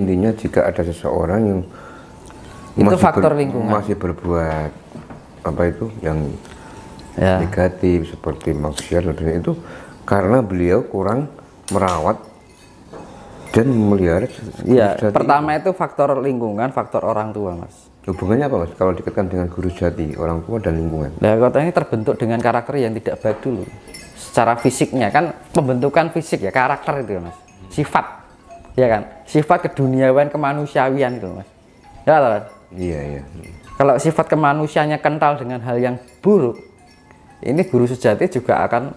Intinya jika ada seseorang yang itu masih faktor lingkungan masih berbuat apa itu yang ya. negatif seperti maksiat dan itu karena beliau kurang merawat dan melihara. ya, pertama itu. faktor lingkungan faktor orang tua mas hubungannya apa mas kalau dikaitkan dengan guru jati orang tua dan lingkungan nah ini terbentuk dengan karakter yang tidak baik dulu secara fisiknya kan pembentukan fisik ya karakter itu ya, mas sifat ya kan sifat keduniawian kemanusiawian itu mas ya lah iya iya kalau sifat kemanusiaannya kental dengan hal yang buruk ini guru sejati juga akan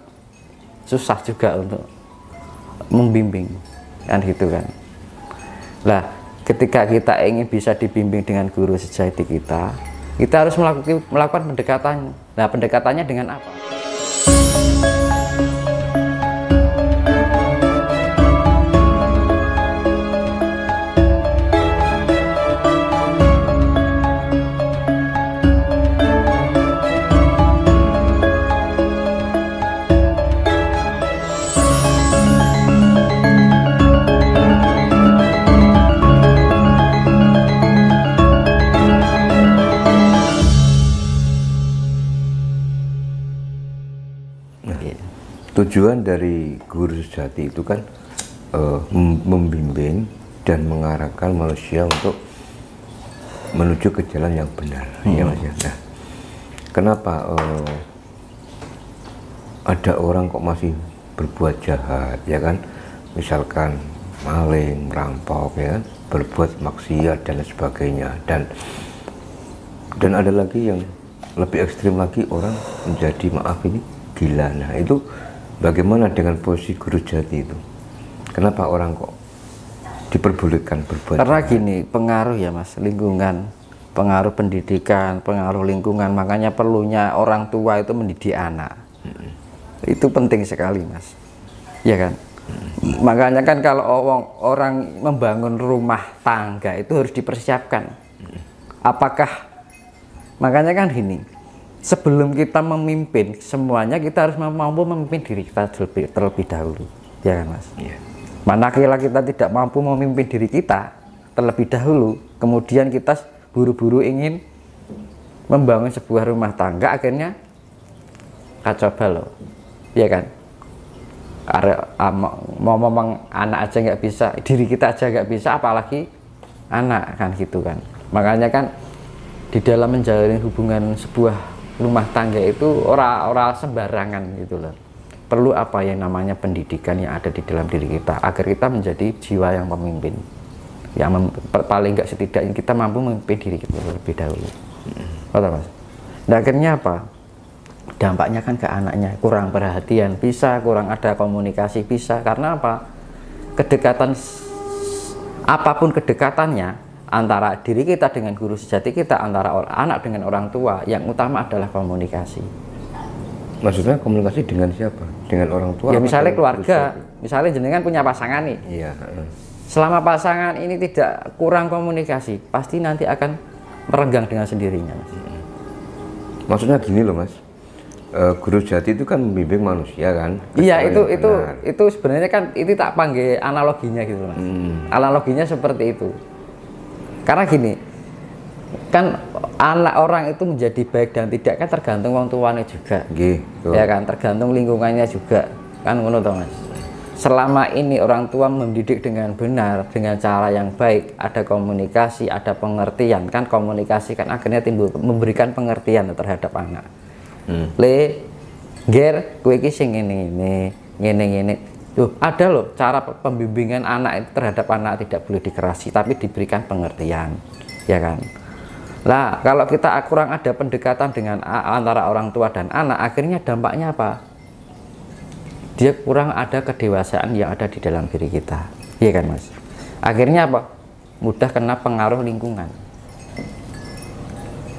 susah juga untuk membimbing kan gitu kan lah ketika kita ingin bisa dibimbing dengan guru sejati kita kita harus melakukan melakukan pendekatan nah pendekatannya dengan apa tujuan dari guru sejati itu kan uh, membimbing dan mengarahkan manusia untuk menuju ke jalan yang benar iya, hmm. ya mas ya nah, kenapa uh, ada orang kok masih berbuat jahat ya kan misalkan maling merampok ya kan? berbuat maksiat dan sebagainya dan dan ada lagi yang lebih ekstrim lagi orang menjadi maaf ini gila nah itu Bagaimana dengan posisi guru jati itu? Kenapa orang kok diperbolehkan berbuat? Karena jahat? gini, pengaruh ya Mas, lingkungan, pengaruh pendidikan, pengaruh lingkungan. Makanya perlunya orang tua itu mendidik anak. Hmm. Itu penting sekali Mas. Ya kan? Hmm. Makanya kan kalau orang membangun rumah tangga itu harus dipersiapkan. Hmm. Apakah makanya kan gini, sebelum kita memimpin semuanya kita harus mampu memimpin diri kita terlebih, terlebih dahulu ya kan mas yeah. mana kita tidak mampu memimpin diri kita terlebih dahulu kemudian kita buru-buru ingin membangun sebuah rumah tangga akhirnya kacau balau ya kan mau memang anak aja nggak bisa diri kita aja nggak bisa apalagi anak kan gitu kan makanya kan di dalam menjalani hubungan sebuah rumah tangga itu orang-orang sembarangan gitu loh perlu apa yang namanya pendidikan yang ada di dalam diri kita agar kita menjadi jiwa yang pemimpin yang mem paling nggak setidaknya kita mampu memimpin diri kita lebih dahulu Oke hmm. Betul, mas dan akhirnya apa dampaknya kan ke anaknya kurang perhatian bisa kurang ada komunikasi bisa karena apa kedekatan apapun kedekatannya antara diri kita dengan guru sejati kita, antara orang, anak dengan orang tua, yang utama adalah komunikasi. Maksudnya komunikasi dengan siapa? Dengan orang tua? Ya misalnya keluarga, misalnya jenengan punya pasangan nih. Iya. Selama pasangan ini tidak kurang komunikasi, pasti nanti akan merenggang dengan sendirinya. Mm-hmm. Maksudnya gini loh mas, e, guru sejati itu kan membimbing manusia kan? Iya itu ya, itu itu sebenarnya kan itu tak panggil analoginya gitu mas. Hmm. Analoginya seperti itu karena gini kan anak orang itu menjadi baik dan tidak kan tergantung orang tuanya juga gitu. ya kan tergantung lingkungannya juga kan ngono toh mas selama ini orang tua mendidik dengan benar dengan cara yang baik ada komunikasi ada pengertian kan komunikasi kan akhirnya timbul memberikan pengertian terhadap anak hmm. le ger kue sing ini ini ini ini Tuh, ada loh cara pembimbingan anak terhadap anak tidak boleh dikerasi tapi diberikan pengertian ya kan lah kalau kita kurang ada pendekatan dengan antara orang tua dan anak akhirnya dampaknya apa dia kurang ada kedewasaan yang ada di dalam diri kita ya kan mas akhirnya apa mudah kena pengaruh lingkungan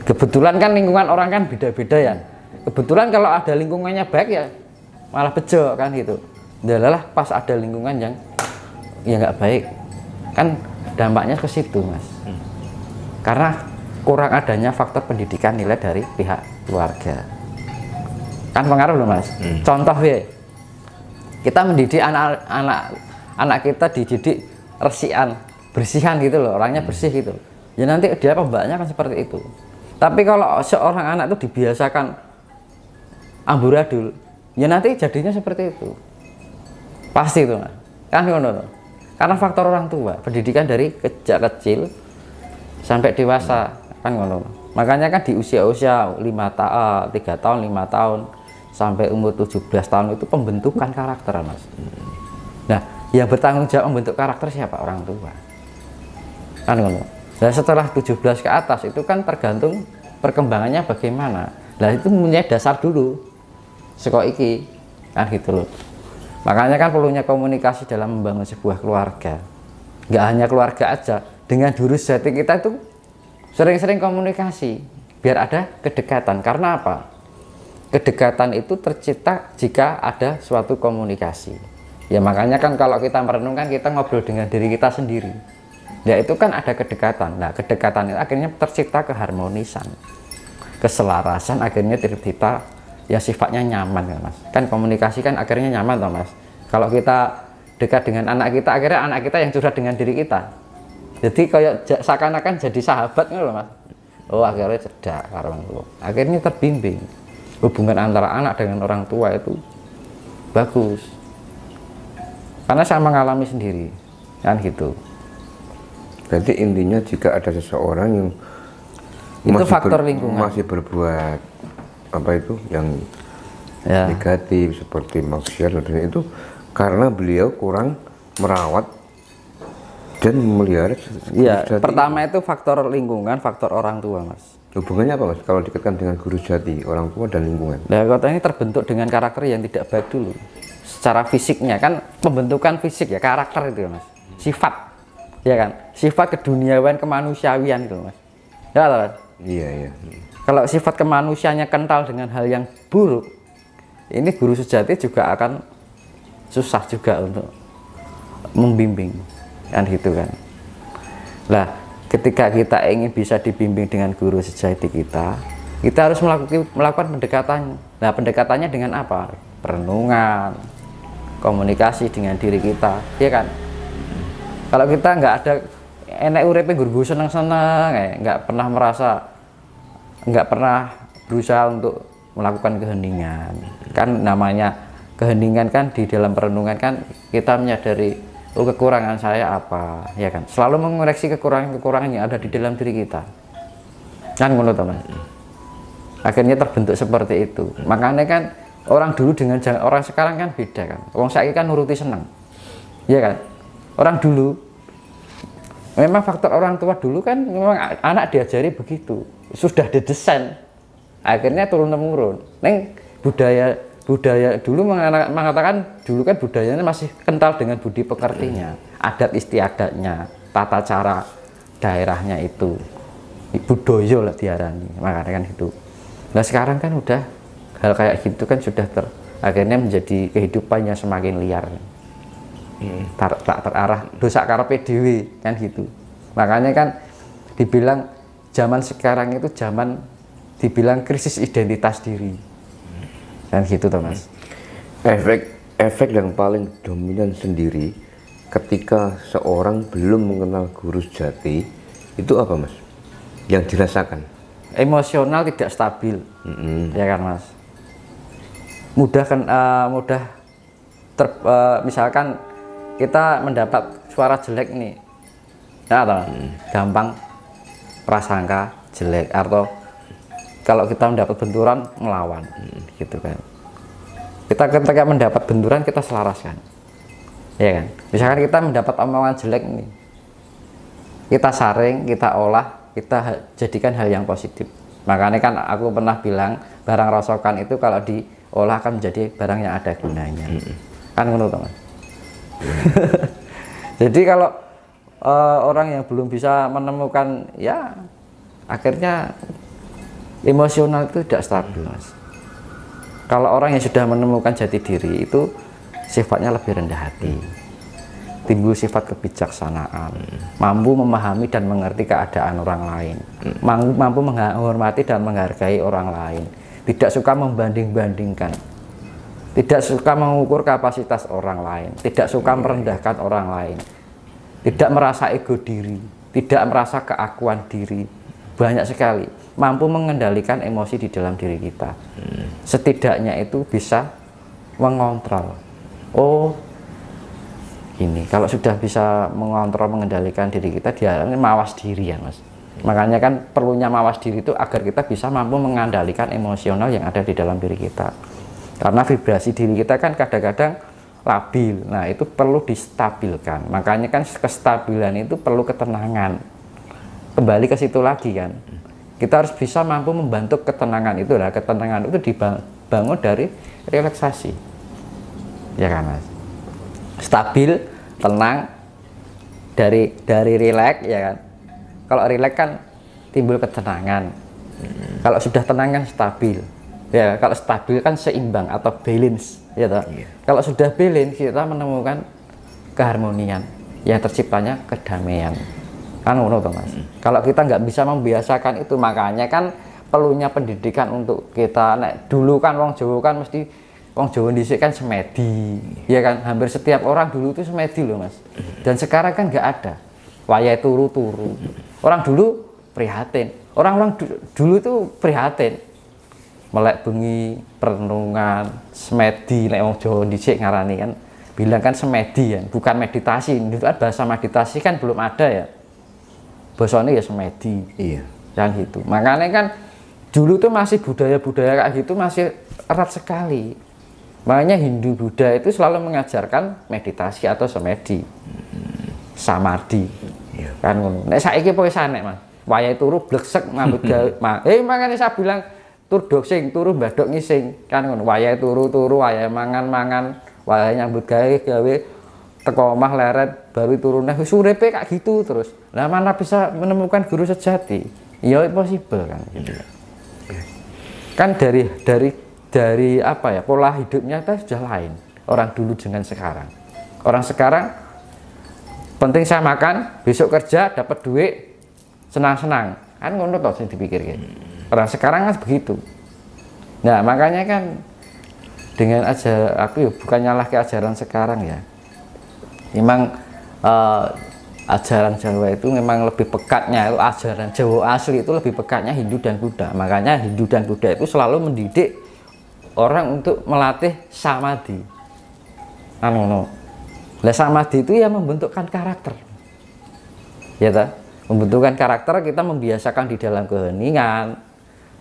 kebetulan kan lingkungan orang kan beda-beda ya kebetulan kalau ada lingkungannya baik ya malah bejo kan gitu lelah pas ada lingkungan yang ya nggak baik. Kan dampaknya ke situ, Mas. Hmm. Karena kurang adanya faktor pendidikan nilai dari pihak keluarga. Kan pengaruh loh, Mas. Hmm. Contoh ya. Kita mendidik anak-anak anak kita dididik resian, bersihan gitu loh, orangnya hmm. bersih gitu. Ya nanti dia pembawanya kan seperti itu. Tapi kalau seorang anak itu dibiasakan amburadul, ya nanti jadinya seperti itu pasti itu kan ngono karena faktor orang tua pendidikan dari kejak kecil sampai dewasa kan ngono makanya kan di usia-usia lima -usia tahun eh, tiga tahun lima tahun sampai umur 17 tahun itu pembentukan karakter mas nah yang bertanggung jawab membentuk karakter siapa orang tua kan ngono nah setelah 17 ke atas itu kan tergantung perkembangannya bagaimana nah itu punya dasar dulu sekolah iki kan gitu loh Makanya kan perlunya komunikasi dalam membangun sebuah keluarga. Gak hanya keluarga aja, dengan diri jati kita itu sering-sering komunikasi biar ada kedekatan. Karena apa? Kedekatan itu tercipta jika ada suatu komunikasi. Ya makanya kan kalau kita merenungkan kita ngobrol dengan diri kita sendiri. Ya itu kan ada kedekatan. Nah kedekatan itu akhirnya tercipta keharmonisan, keselarasan akhirnya tercipta ya sifatnya nyaman kan mas kan komunikasi kan akhirnya nyaman toh mas kalau kita dekat dengan anak kita akhirnya anak kita yang curhat dengan diri kita jadi kayak seakan-akan jadi sahabat loh mas oh akhirnya cerdak itu akhirnya terbimbing hubungan antara anak dengan orang tua itu bagus karena saya mengalami sendiri kan gitu berarti intinya jika ada seseorang yang itu masih faktor ber, lingkungan masih berbuat apa itu yang ya. negatif seperti maksiat dan itu karena beliau kurang merawat dan melihara ya pertama itu. faktor lingkungan faktor orang tua mas hubungannya apa mas kalau dikaitkan dengan guru jati orang tua dan lingkungan nah kota ini terbentuk dengan karakter yang tidak baik dulu secara fisiknya kan pembentukan fisik ya karakter itu ya, mas sifat ya kan sifat keduniawan kemanusiaan itu mas ya kan? iya iya kalau sifat kemanusiaannya kental dengan hal yang buruk ini guru sejati juga akan susah juga untuk membimbing kan gitu kan lah ketika kita ingin bisa dibimbing dengan guru sejati kita kita harus melakukan, melakukan pendekatan nah pendekatannya dengan apa perenungan komunikasi dengan diri kita ya kan kalau kita nggak ada enek urepe guru senang, seneng eh, nggak pernah merasa nggak pernah berusaha untuk melakukan keheningan kan namanya keheningan kan di dalam perenungan kan kita menyadari oh kekurangan saya apa ya kan selalu mengoreksi kekurangan-kekurangan yang ada di dalam diri kita kan menurut teman akhirnya terbentuk seperti itu makanya kan orang dulu dengan orang sekarang kan beda kan orang saya kan nuruti senang ya kan orang dulu memang faktor orang tua dulu kan memang anak diajari begitu sudah didesain akhirnya turun temurun neng budaya budaya dulu mengatakan dulu kan budayanya masih kental dengan budi pekertinya adat istiadatnya tata cara daerahnya itu budoyo lah diarani makanya kan itu nah sekarang kan udah hal kayak gitu kan sudah ter akhirnya menjadi kehidupannya semakin liar hmm. tak, tak terarah dosa karpe dewi kan gitu makanya kan dibilang zaman sekarang itu zaman dibilang krisis identitas diri dan gitu tuh efek efek yang paling dominan sendiri ketika seorang belum mengenal guru jati itu apa mas yang dirasakan emosional tidak stabil mm -hmm. ya kan mas mudah kan uh, mudah ter, uh, misalkan kita mendapat suara jelek nih ya nah, mm. gampang prasangka jelek atau kalau kita mendapat benturan melawan gitu kan kita ketika mendapat benturan kita selaraskan ya kan misalkan kita mendapat omongan jelek nih kita saring kita olah kita jadikan hal yang positif makanya kan aku pernah bilang barang rosokan itu kalau diolah akan menjadi barang yang ada gunanya kan menurut teman jadi kalau uh, orang yang belum bisa menemukan ya akhirnya emosional itu tidak stabil mas kalau orang yang sudah menemukan jati diri itu sifatnya lebih rendah hati timbul sifat kebijaksanaan mampu memahami dan mengerti keadaan orang lain mampu menghormati dan menghargai orang lain tidak suka membanding-bandingkan tidak suka mengukur kapasitas orang lain tidak suka merendahkan orang lain tidak merasa ego diri, tidak merasa keakuan diri, banyak sekali mampu mengendalikan emosi di dalam diri kita. Hmm. Setidaknya itu bisa mengontrol. Oh, gini. Kalau sudah bisa mengontrol, mengendalikan diri kita, ini mawas diri ya, Mas. Makanya kan perlunya mawas diri itu agar kita bisa mampu mengendalikan emosional yang ada di dalam diri kita. Karena vibrasi diri kita kan kadang-kadang labil. Nah, itu perlu distabilkan. Makanya kan kestabilan itu perlu ketenangan. Kembali ke situ lagi kan. Kita harus bisa mampu membantu ketenangan itu lah. Ketenangan itu dibangun dari relaksasi. Ya kan, Mas? Stabil, tenang dari dari rileks ya kan. Kalau rileks kan timbul ketenangan. Kalau sudah tenang kan stabil. Ya, kalau stabil kan seimbang atau balance ya toh iya. kalau sudah bilin kita menemukan keharmonian yang terciptanya kedamaian kan ngono mas mm. kalau kita nggak bisa membiasakan itu makanya kan perlunya pendidikan untuk kita nah, dulu kan wong Jawa kan mesti wong Jawa disik kan semedi ya kan hampir setiap orang dulu itu semedi loh mas dan sekarang kan nggak ada wayai turu-turu hmm. orang dulu prihatin orang-orang du dulu itu prihatin melek bengi perenungan semedi nek wong Jawa dhisik ngarani kan bilang kan semedi ya bukan meditasi itu kan bahasa meditasi kan belum ada ya bosone ya semedi iya yang gitu makanya kan dulu tuh masih budaya-budaya kayak gitu masih erat sekali makanya Hindu Buddha itu selalu mengajarkan meditasi atau semedi samadi iya. kan ngono nek saiki pokoke sanek mas wayahe turu bleksek ngambut eh makanya saya bilang tur sing turu badok dok ngising kan ngono turu-turu waya mangan-mangan waya nyambut gawe gawe teko omah leret baru turun wis uripe kak gitu terus lah mana bisa menemukan guru sejati ya possible kan gitu kan dari dari dari apa ya pola hidupnya itu sudah lain orang dulu dengan sekarang orang sekarang penting saya makan besok kerja dapat duit senang-senang kan ngono toh dipikir dipikirkan orang sekarang kan begitu nah makanya kan dengan aja aku ya bukan nyalah ke ajaran sekarang ya memang uh, ajaran Jawa itu memang lebih pekatnya itu ajaran Jawa asli itu lebih pekatnya Hindu dan Buddha makanya Hindu dan Buddha itu selalu mendidik orang untuk melatih samadhi anu no anu. lah samadhi itu ya membentukkan karakter ya ta, membentukkan karakter kita membiasakan di dalam keheningan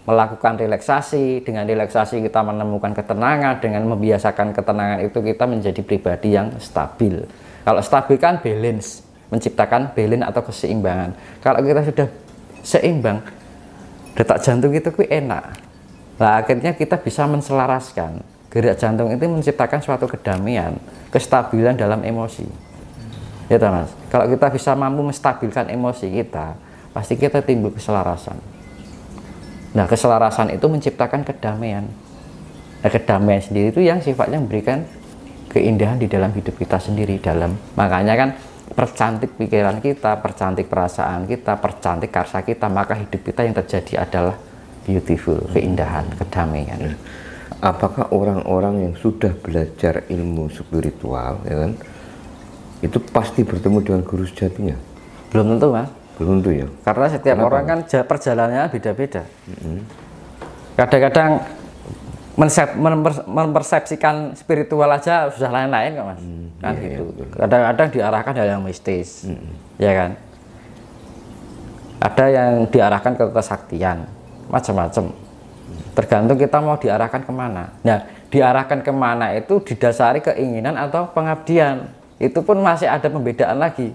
melakukan relaksasi dengan relaksasi kita menemukan ketenangan dengan membiasakan ketenangan itu kita menjadi pribadi yang stabil kalau stabil kan balance menciptakan balance atau keseimbangan kalau kita sudah seimbang detak jantung itu enak nah akhirnya kita bisa menselaraskan gerak jantung itu menciptakan suatu kedamaian kestabilan dalam emosi ya mas kalau kita bisa mampu menstabilkan emosi kita pasti kita timbul keselarasan Nah, keselarasan itu menciptakan kedamaian. Nah, kedamaian sendiri itu yang sifatnya memberikan keindahan di dalam hidup kita sendiri dalam. Makanya kan percantik pikiran kita, percantik perasaan kita, percantik karsa kita, maka hidup kita yang terjadi adalah beautiful, keindahan, kedamaian. Ya. Apakah orang-orang yang sudah belajar ilmu spiritual, ya kan, itu pasti bertemu dengan guru sejatinya? Belum tentu, Mas belum tuh ya. Karena setiap Kenapa? orang kan perjalanannya beda-beda. Mm-hmm. Kadang-kadang mensep, mempersepsikan spiritual aja sudah lain-lain kok mas, mm, kan iya, gitu. kadang iya, Kadang-kadang diarahkan hal yang mistis, hmm ya kan. Ada yang diarahkan ke kesaktian, macam-macam. Tergantung kita mau diarahkan kemana. Nah, diarahkan kemana itu didasari keinginan atau pengabdian. Itu pun masih ada pembedaan lagi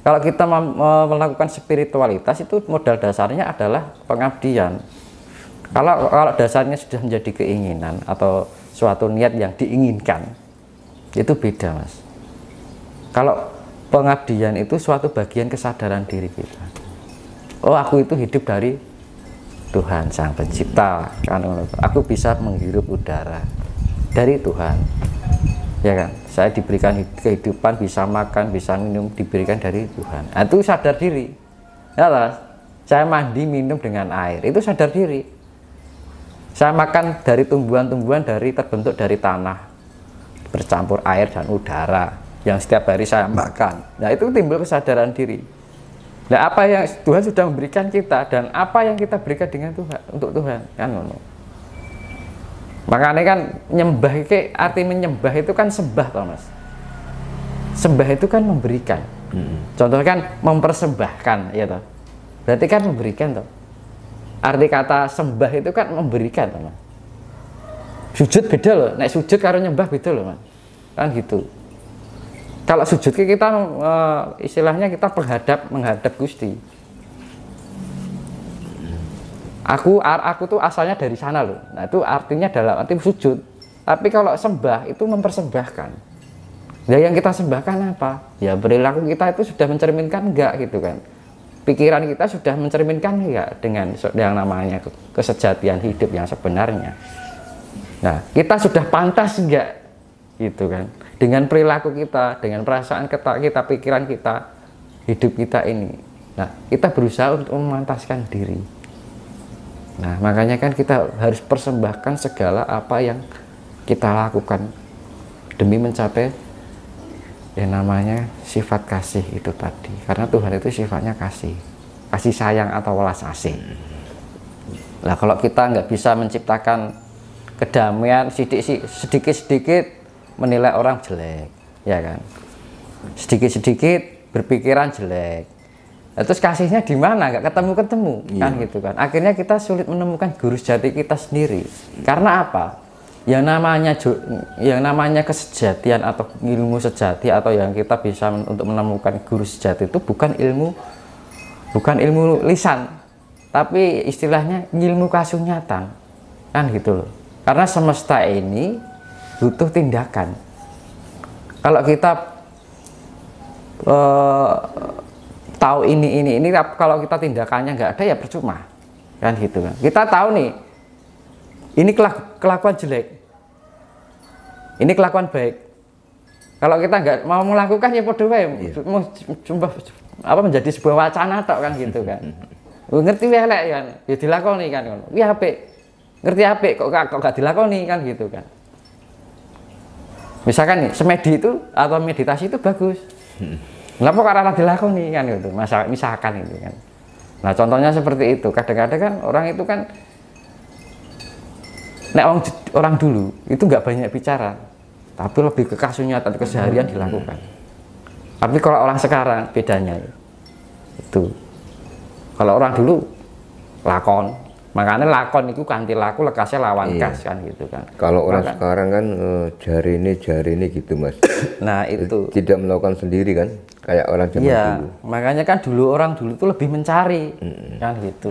kalau kita melakukan spiritualitas itu modal dasarnya adalah pengabdian. Kalau kalau dasarnya sudah menjadi keinginan atau suatu niat yang diinginkan, itu beda, Mas. Kalau pengabdian itu suatu bagian kesadaran diri kita. Oh, aku itu hidup dari Tuhan Sang Pencipta. Kan, aku bisa menghirup udara dari Tuhan ya kan saya diberikan kehidupan bisa makan bisa minum diberikan dari Tuhan nah, itu sadar diri ya lah saya mandi minum dengan air itu sadar diri saya makan dari tumbuhan-tumbuhan dari terbentuk dari tanah bercampur air dan udara yang setiap hari saya makan nah itu timbul kesadaran diri nah apa yang Tuhan sudah memberikan kita dan apa yang kita berikan dengan Tuhan untuk Tuhan kan makanya kan nyembah ke arti menyembah itu kan sembah toh mas sembah itu kan memberikan hmm. contohnya kan mempersembahkan ya toh berarti kan memberikan toh arti kata sembah itu kan memberikan toh mas sujud beda loh naik sujud karena nyembah beda loh mas kan gitu kalau sujud kita eh, istilahnya kita menghadap menghadap gusti aku aku tuh asalnya dari sana loh nah itu artinya dalam arti sujud tapi kalau sembah itu mempersembahkan ya yang kita sembahkan apa ya perilaku kita itu sudah mencerminkan enggak gitu kan pikiran kita sudah mencerminkan enggak dengan yang namanya kesejatian hidup yang sebenarnya nah kita sudah pantas enggak gitu kan dengan perilaku kita dengan perasaan kita, kita pikiran kita hidup kita ini nah kita berusaha untuk memantaskan diri Nah, makanya kan kita harus persembahkan segala apa yang kita lakukan demi mencapai yang namanya sifat kasih itu tadi. Karena Tuhan itu sifatnya kasih, kasih sayang atau welas asih. Nah, kalau kita nggak bisa menciptakan kedamaian sedikit-sedikit menilai orang jelek, ya kan? Sedikit-sedikit berpikiran jelek, Nah, terus kasihnya gimana? Gak ketemu-ketemu yeah. kan iya. gitu kan. Akhirnya kita sulit menemukan guru sejati kita sendiri. Karena apa? Yang namanya yang namanya kesejatian atau ilmu sejati atau yang kita bisa untuk menemukan guru sejati itu bukan ilmu bukan ilmu lisan, tapi istilahnya ilmu kasunyatan. Kan gitu loh. Karena semesta ini butuh tindakan. Kalau kita uh, tahu ini ini ini kalau kita tindakannya nggak ada ya percuma kan gitu kan kita tahu nih ini kelakuan jelek ini kelakuan baik kalau kita nggak mau melakukan ya podo wae iya. apa menjadi sebuah wacana tok kan gitu kan ngerti lek kan ya dilakoni kan ya apik ngerti apik kok kok gak dilakoni kan gitu kan misalkan nih semedi itu atau meditasi itu bagus hmm. Kenapa kok arah dilakoni kan gitu, masa misalkan gitu kan. Nah contohnya seperti itu, kadang-kadang kan orang itu kan Nek orang, orang dulu itu nggak banyak bicara, tapi lebih ke kasusnya atau keseharian hmm. dilakukan. Tapi kalau orang sekarang bedanya itu, kalau orang dulu lakon, Makanya lakon itu kanti laku lekasnya lawan iya. kas kan gitu kan. Kalau orang Maka, sekarang kan uh, jari ini jari ini gitu mas. nah eh, itu. Tidak melakukan sendiri kan, kayak orang zaman iya, dulu. Makanya kan dulu orang dulu itu lebih mencari mm. kan gitu.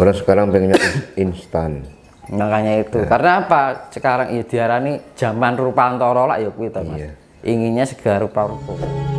Orang sekarang pengen instan. Makanya itu. Nah. Karena apa? Sekarang ya diarani zaman antoro lah ya kita mas. Iya. Inginnya segar rupa-rupa.